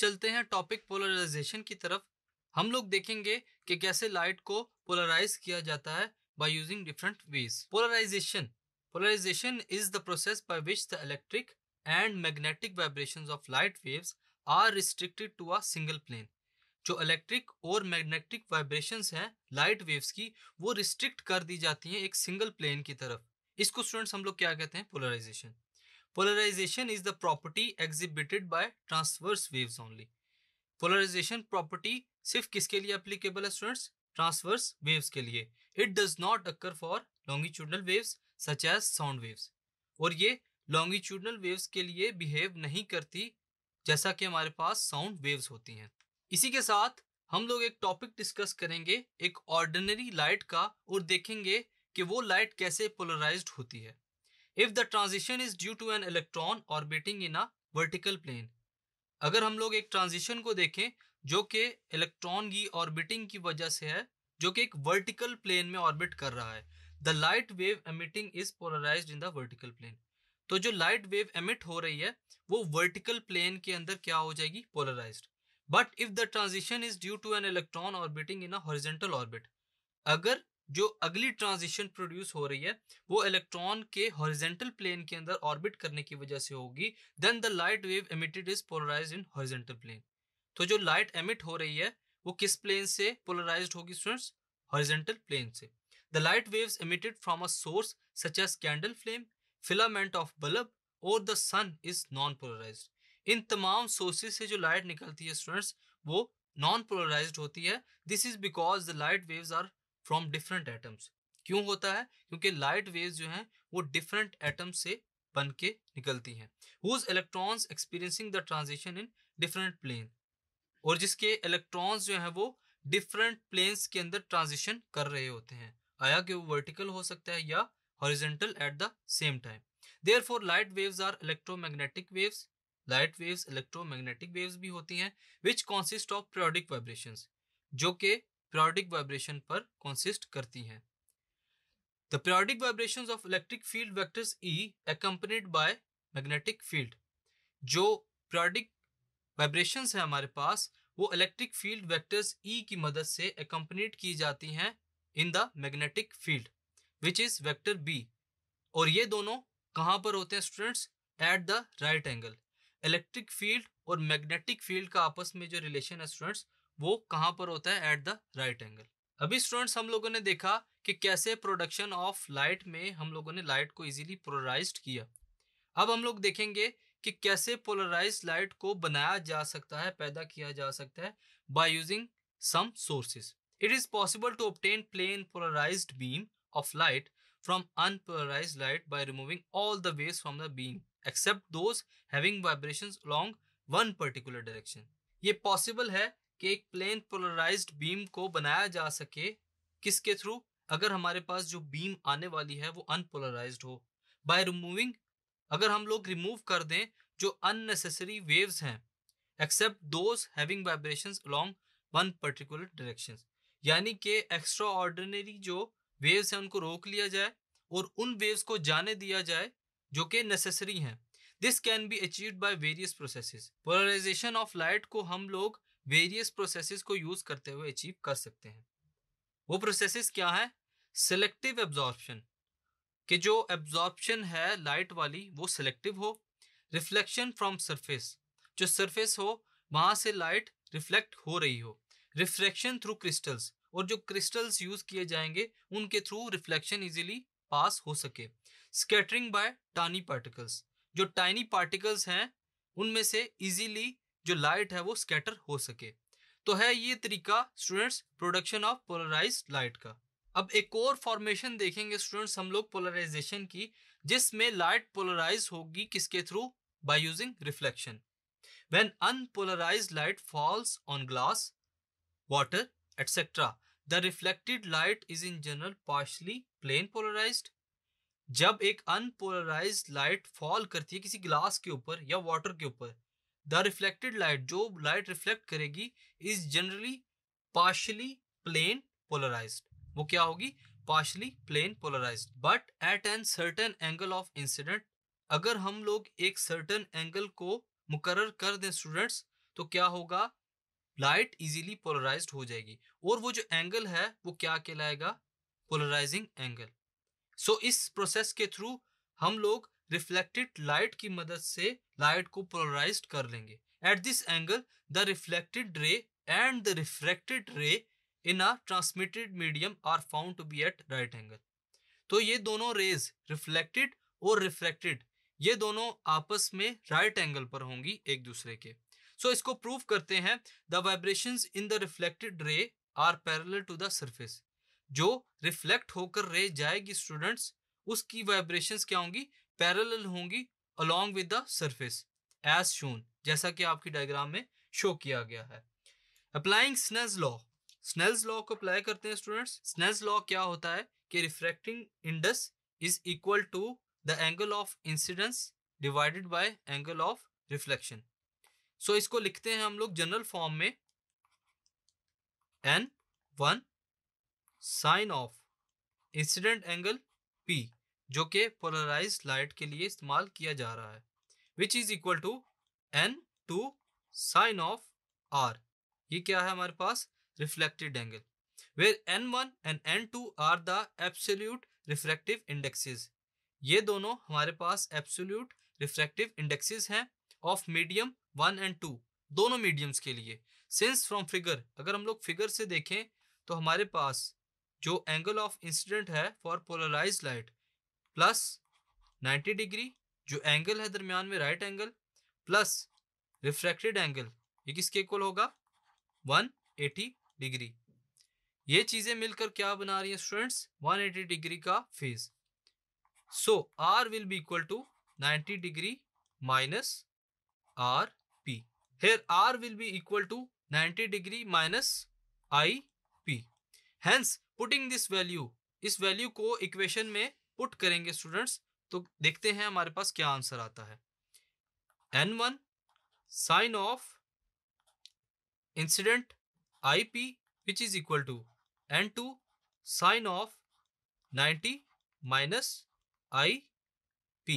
चलते हैं topic polarisation की तरफ हम लोग देखेंगे कि कैसे लाइट को पोलराइज किया जाता है by using different ways polarization polarization is the process by which the electric and magnetic vibration of light wave are restricted to a single plane जो इलेक्ट्रिक और मैग्नेटिक वाइब्रेशन है लाइट वेव्स की वो restrict कर दी जाती है एक single plane की तरफ इसको स्टूडेंट्स हम लोग क्या कहते हैं polarization polarization is the property exhibited by transverse waves only polarization property सिर्फ किसके लिए अप्लीकेबल है स्टूडेंट्स ट्रांसवर्स वेव्स के लिए it does not occur for longitudinal waves such as sound waves और ये लॉन्गिट्यूडनल वेव्स के लिए बिहेव नहीं करती जैसा कि हमारे पास साउंड वेव्स होती हैं इसी के साथ हम लोग एक टॉपिक डिस्कस करेंगे एक ऑर्डिनरी लाइट का और देखेंगे कि वो लाइट कैसे पोलराइज्ड होती है if the transition is due to an electron orbiting in a vertical plane अगर हम लोग एक ट्रांजिशन को देखें जो कि इलेक्ट्रॉन की ऑर्बिटिंग की वजह से है जो कि एक वर्टिकल प्लेन में ऑर्बिट कर रहा है the light wave emitting is polarize in the vertical plane तो जो लाइट वेव एमिट हो रही है वो वर्टिकल प्लेन के अंदर क्या हो जाएगी polarize but if the transition is due to an electron orbiting in a horizontal orbit अगर जो अगली ट्रांजिशन प्रोड्यूस हो रही है वो इलेक्ट्रॉन के हॉरिजेंटल प्लेन के अंदर ऑर्बिट करने की वजह से होगी then the light wave emitted is polarize in horizontal plane तो जो लाइट एमिट हो रही है वो किस प्लेन से पोलराइज होगी स्टूडेंट्स हॉरिजेंटल प्लेन से the light waves emitted from a source such as candle flame filament of bulb और the sun is non polarize इन तमाम सोर्सेज से जो लाइट निकलती है स्टूडेंट्स वो नॉन पोलराइज होती है this is because the light waves are from different atoms क्यों होता है क्योंकि लाइट वेव्स जो हैं वो डिफरेंट एटम्स से बन के निकलती हैं whose electrons experiencing the transition in different plane और जिसके इलेक्ट्रॉन्स जो हैं वो डिफरेंट प्लेन्स के अंदर ट्रांजिशन कर रहे होते हैं आया कि वो वर्टिकल हो सकता है या horizontal at the same time therefore light waves are electromagnetic waves light waves electromagnetic waves भी होती हैं which consist of periodic vibrations जो कि पीरियोडिक वाइब्रेशन पर कंसिस्ट करती हैं the periodic vibration of electric field vectors E accompanied by magnetic field जो periodic vibration है हमारे पास वो इलेक्ट्रिक फील्ड वैक्टर्स ई की मदद से एक्म्पनिड की जाती हैं in the magnetic field which is vector B और ये दोनों कहाँ पर होते हैं students at the right angle electric field और मैग्नेटिक फील्ड का आपस में जो रिलेशन है स्टूडेंट्स वो कहाँ पर होता है एट द राइट एंगल अभी स्टूडेंट्स हम लोगों ने देखा कि कैसे प्रोडक्शन ऑफ लाइट में हम लोगों ने लाइट को इजीली पोलराइज किया अब हम लोग देखेंगे कि कैसे पोलराइज लाइट को बनाया जा सकता है पैदा किया जा सकता है by using some sources it is possible to obtain plane polarize beam of light from unpolarize light by removing all the waves from the beam except those having vibration along one particular direction ये possible है कि एक plane polarised beam को बनाया जा सके किसके through अगर हमारे पास जो बीम आने वाली है वो अनपोलराइज्ड हो बाय रिमूविंग अगर हम लोग रिमूव कर दें जो अननेसेसरी वेव्स हैं except those having vibrations along one particular directions यानी कि एक्स्ट्रा ऑर्डिनरी जो वेव्स हैं उनको रोक लिया जाए और उन वेव्स को जाने दिया जाए जो कि नेसेसरी हैं this can be achieve by various processes polarization of light को हम लोग वेरियस प्रोसेसेस को यूज करते हुए अचीव कर सकते हैं वो प्रोसेसेस क्या है सेलेक्टिव एब्जॉर्प्शन कि जो एब्जॉर्प्शन है लाइट वाली वो सिलेक्टिव हो रिफ्लेक्शन फ्रॉम सरफेस जो सरफेस हो वहाँ से लाइट रिफ्लेक्ट हो रही हो रिफ्रैक्शन थ्रू क्रिस्टल्स और जो क्रिस्टल्स यूज किए जाएंगे उनके थ्रू रिफ्लेक्शन इजीली पास हो सके स्केटरिंग बाय टानी पार्टिकल्स जो टाइनी पार्टिकल्स हैं उनमें से इजीली जो लाइट है वो स्कैटर हो सके तो है ये तरीका students production of polarise light का अब एक और फॉर्मेशन देखेंगे स्टूडेंट्स हम लोग पोलराइजेशन की जिसमें लाइट पोलराइज होगी किसके through by using reflection when unpolarized light falls on glass water etcetera the reflected light is in general partially plane polarize जब एक अनपोलराइज लाइट फॉल करती है किसी ग्लास के ऊपर या वाटर के ऊपर द रिफ्लेक्टेड लाइट जो लाइट रिफ्लेक्ट करेगी is generally partially plane polarize वो क्या होगी partially plane polarize but at an certain angle of incident अगर हम लोग एक सर्टन एंगल को मुकर कर दें स्टूडेंट्स तो क्या होगा लाइट इजीली पोलराइज हो जाएगी और वो जो एंगल है वो क्या कहलाएगा पोलराइजिंग एंगल सो इस प्रोसेस के थ्रू हम लोग रिफ्लेक्टेड लाइट की मदद से लाइट को पोलराइज कर लेंगे at this angle the reflected ray and the refracted ray in uh transmitted medium are found to be at right angle तो ये दोनों रेज रिफ्लेक्टेड और रिफ्रेक्टेड ये दोनों आपस में राइट right एंगल पर होंगी एक दूसरे के सो so, इसको प्रूव करते हैं the vibration in the reflected ray are parallel to the surface जो रिफ्लेक्ट होकर रे जाएगी स्टूडेंट्स उसकी वाइब्रेशन क्या होंगी पैरेलल होंगी along with the surface as shown जैसा कि आपकी डायग्राम में शो किया गया है applying Snell's law Snell's law को अप्लाई करते हैं स्टूडेंट्स स्नेज लॉ क्या होता है कि refracting index is equal to the angle of incidence divided by angle of reflection so इसको लिखते हैं हम लोग जनरल फॉर्म में N one sine of incident angle P जो कि पोलराइज लाइट के लिए इस्तेमाल किया जा रहा है which is equal to n two sine of r ये क्या है हमारे पास reflected angle where n one and n two are the absolute refractive indexes ये दोनों हमारे पास एब्सोल्यूट रिफ्रैक्टिव इंडेक्सेस हैं of medium one and two दोनों मीडियम्स के लिए सिंस फ्रॉम फिगर अगर हम लोग फिगर से देखें तो हमारे पास जो एंगल ऑफ इंसिडेंट है for polarise light plus 90 degree जो एंगल है दरमियान में right angle plus refracted angle ये किसके इक्वल होगा 180 डिग्री ये चीजें मिलकर क्या बना रही है स्टूडेंट्स 180 डिग्री का phase so r will be equal to 90 degree minus r p here r will be equal to 90 degree minus i p hence putting this value इस वैल्यू को इक्वेशन में पुट करेंगे स्टूडेंट्स तो देखते हैं हमारे पास क्या आंसर आता है n one sine of incident i p which is equal to n two sine of 90 minus i P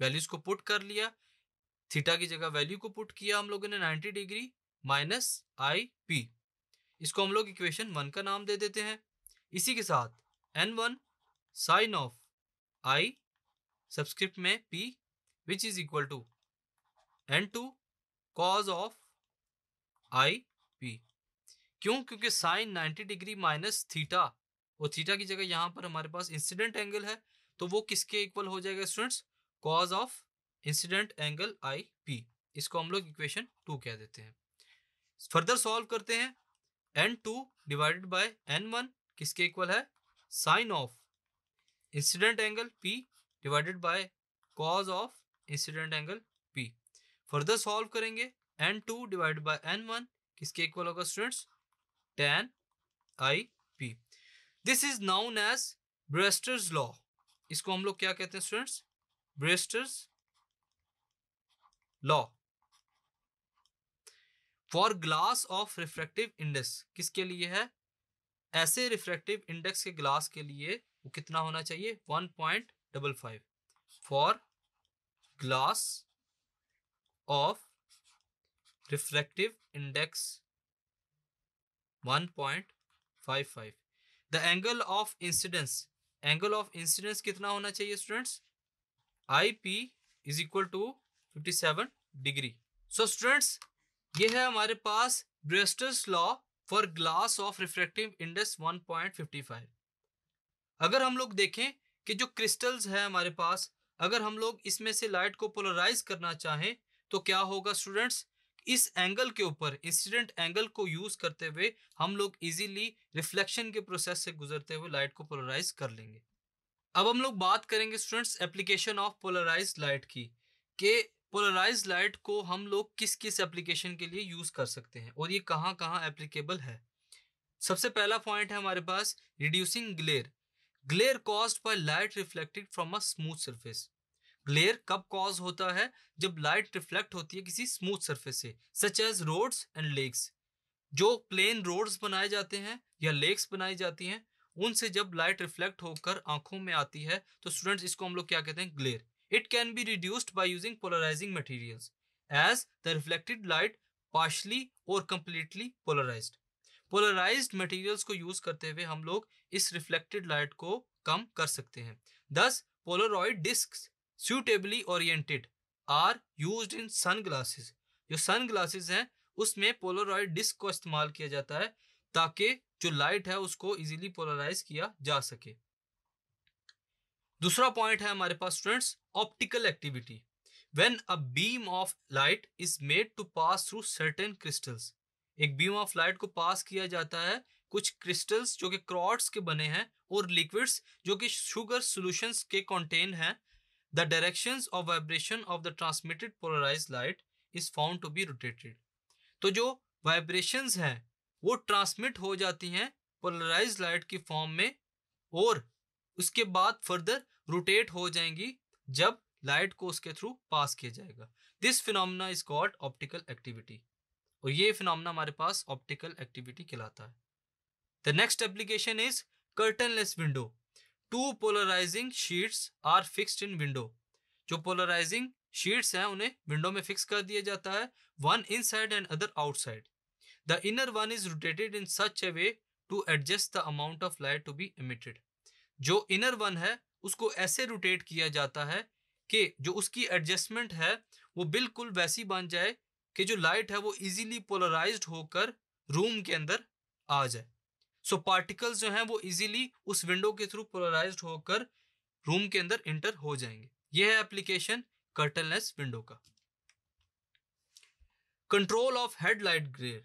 values को पुट कर लिया थीटा की जगह वैल्यू को पुट किया हम लोगों ने 90 डिग्री माइनस आई पी इसको हम लोग इक्वेशन वन का नाम दे देते हैं इसी के साथ n one sine of i subscript में p which is equal to n two cos of i p क्यों क्योंकि साइन 90 डिग्री माइनस थीटा और थीटा की जगह यहाँ पर हमारे पास इंसिडेंट एंगल है तो वो किसके इक्वल हो जाएगा students cos of incident angle i p इसको हम लोग इक्वेशन टू कह देते हैं फर्दर सॉल्व करते हैं n two divided by n one किसके इक्वल है sine of incident angle p divided by cos of incident angle p further solve करेंगे n two divide by n one किसके equal होगा students tan i p this is known as Brewster's law इसको हम लोग क्या कहते हैं students Brewster's law for glass of refractive index किसके लिए है ऐसे रिफ्रेक्टिव इंडेक्स के ग्लास के लिए वो कितना होना चाहिए one point double five for glass of reflective index one point five five the angle of incidence angle of incidence कितना होना चाहिए students i p is equal to fifty seven degree so students ये है हमारे पास Brewster's law for glass of refractive index 1.55 अगर हम लोग देखें कि जो क्रिस्टल्स है हमारे पास अगर हम लोग इसमें से लाइट को पोलराइज करना चाहें तो क्या होगा स्टूडेंट्स इस एंगल के ऊपर इंसिडेंट एंगल को यूज करते हुए हम लोग इजीली रिफ्लेक्शन के प्रोसेस से गुजरते हुए लाइट को पोलराइज कर लेंगे अब हम लोग बात करेंगे students application of polarise light की के पोलराइज लाइट को हम लोग किस किस एप्लीकेशन के लिए यूज कर सकते हैं और ये कहाँ कहाँ एप्लीकेबल है सबसे पहला पॉइंट है हमारे पास reducing glare glare caused by light reflected from a smooth surface glare कब कॉज होता है जब लाइट रिफ्लेक्ट होती है किसी स्मूथ सरफेस से such as roads and lakes जो प्लेन रोड्स बनाए जाते हैं या लेक्स बनाई जाती हैं उनसे जब लाइट रिफ्लेक्ट होकर आंखों में आती है तो स्टूडेंट्स इसको हम लोग क्या कहते हैं glare it can be reduced by using polarising materials as the reflected light partially और कंप्लीटली पोलराइज्ड पोलराइज्ड मटेरियल्स को यूज करते हुए हम लोग इस रिफ्लेक्टेड लाइट को कम कर सकते हैं thus polaroid disc suitably oriented are used in sunglasses जो sunglasses हैं उसमें पोलरॉइड डिस्क को इस्तेमाल किया जाता है ताकि जो लाइट है उसको इजीली पोलराइज किया जा सके दूसरा पॉइंट है हमारे पास students optical activity when a beam of light is made to pass through certain crystals एक बीम ऑफ लाइट को पास किया जाता है कुछ क्रिस्टल्स जो कि क्रॉट्स के बने हैं और लिक्विड्स जो कि शुगर सॉल्यूशंस के कॉन्टेन हैं the direction of vibration of the transmitted polarise light is found to be rotated तो जो वाइब्रेशंस हैं वो ट्रांसमिट हो जाती हैं पोलराइज लाइट की फॉर्म में और उसके बाद फर्दर रोटेट हो जाएंगी जब लाइट को उसके थ्रू पास किया जाएगा this phenomena is called optical activity और ये फिनोमना हमारे पास ऑप्टिकल एक्टिविटी कहलाता है the next application is curtainless window two polarising sheets are fixed in window जो पोलराइजिंग शीट्स हैं उन्हें विंडो में फिक्स कर दिया जाता है one inside and other outside the inner one is rotated in such a way to adjust the amount of light to be emitted जो inner one है उसको ऐसे रोटेट किया जाता है कि जो उसकी एडजस्टमेंट है वो बिल्कुल वैसी बन जाए कि जो लाइट है वो इजीली पोलराइज्ड होकर रूम के अंदर आ जाए सो so, पार्टिकल्स जो हैं वो इजीली उस विंडो के थ्रू पोलराइज्ड होकर रूम के अंदर इंटर हो जाएंगे ये है एप्लीकेशन कर्टनलेस विंडो का कंट्रोल ऑफ हेडलाइट ग्लेयर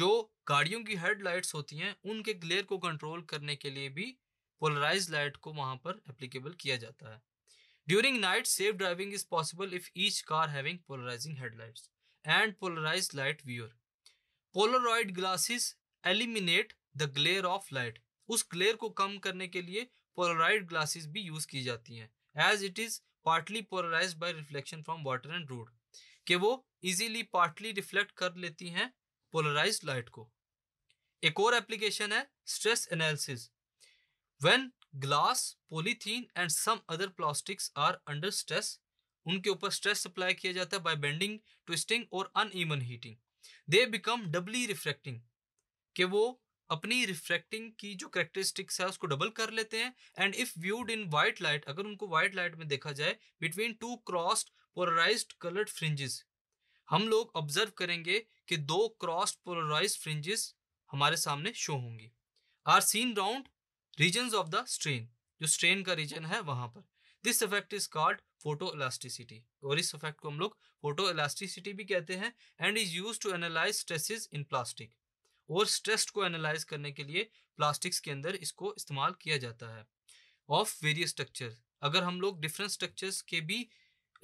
जो गाड़ियों की हेडलाइट्स होती हैं उनके ग्लेयर को कंट्रोल करने के लिए भी पोलराइज लाइट को वहां पर एप्लीकेबल किया जाता है during night safe driving is possible if each car having polarising headlights and polarise light viewer polaroid glasses eliminate the glare of light उस ग्लेयर को कम करने के लिए पोलराइड ग्लासेस भी यूज की जाती हैं as it is partly polarise by reflection from water and road कि वो इजीली पार्टली रिफ्लेक्ट कर लेती हैं पोलराइज लाइट को एक और एप्लीकेशन है stress analysis when glass polythene and some other plastics are under stress उनके ऊपर स्ट्रेस सप्लाई किया जाता है बाय बेंडिंग ट्विस्टिंग और uneven heating they become doubly refracting के वो अपनी रिफ्रैक्टिंग की जो करेक्टरिस्टिक्स है उसको डबल कर लेते हैं and if viewed in white light अगर उनको वाइट लाइट में देखा जाए between two crossed polarise coloured fringes हम लोग ऑब्जर्व करेंगे कि दो क्रॉस्ड पोलराइज फ्रिंजेस हमारे सामने शो होंगी are seen round region of the strain जो स्ट्रेन का रीजन है वहां पर this effect is called photo elasticity और इस इफेक्ट को हम लोग फोटो इलास्टिसिटी भी कहते हैं and is use to analyse stresses in plastic और स्ट्रेस को एनालाइज करने के लिए प्लास्टिक्स के अंदर इसको इस्तेमाल किया जाता है ऑफ वेरियस स्ट्रक्चर अगर हम लोग डिफरेंट स्ट्रक्चर्स के भी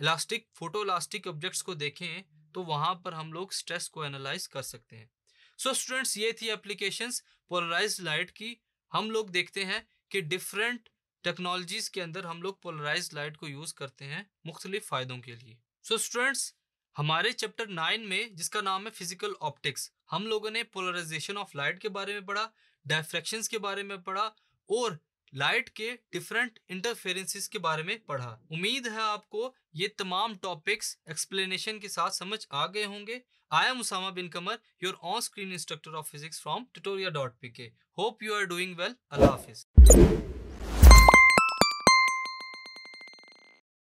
इलास्टिक फोटो इलास्टिक ऑब्जेक्ट्स को देखें तो वहां पर हम लोग स्ट्रेस को एनालाइज कर सकते हैं सो so, स्टूडेंट्स ये थी एप्लीकेशंस पोलराइज्ड लाइट की हम लोग देखते हैं कि डिफरेंट टेक्नोलॉजीज के अंदर हम लोग पोलराइज लाइट को यूज करते हैं मुख्तलिफ फायदों के लिए सो so, स्टूडेंट्स हमारे चैप्टर नाइन में जिसका नाम है फिजिकल ऑप्टिक्स हम लोगों ने पोलराइजेशन ऑफ लाइट के बारे में पढ़ा डायफ्रेक्शन के बारे में पढ़ा और लाइट के डिफरेंट इंटरफेरेंसेस के बारे में पढ़ा उम्मीद है आपको ये तमाम टॉपिक्स एक्सप्लेनेशन के साथ समझ आ गए होंगे I am Usama bin Qamar your on screen instructor of physics from Tutoria dot P K hope you are doing well अल्लाह हाफिज़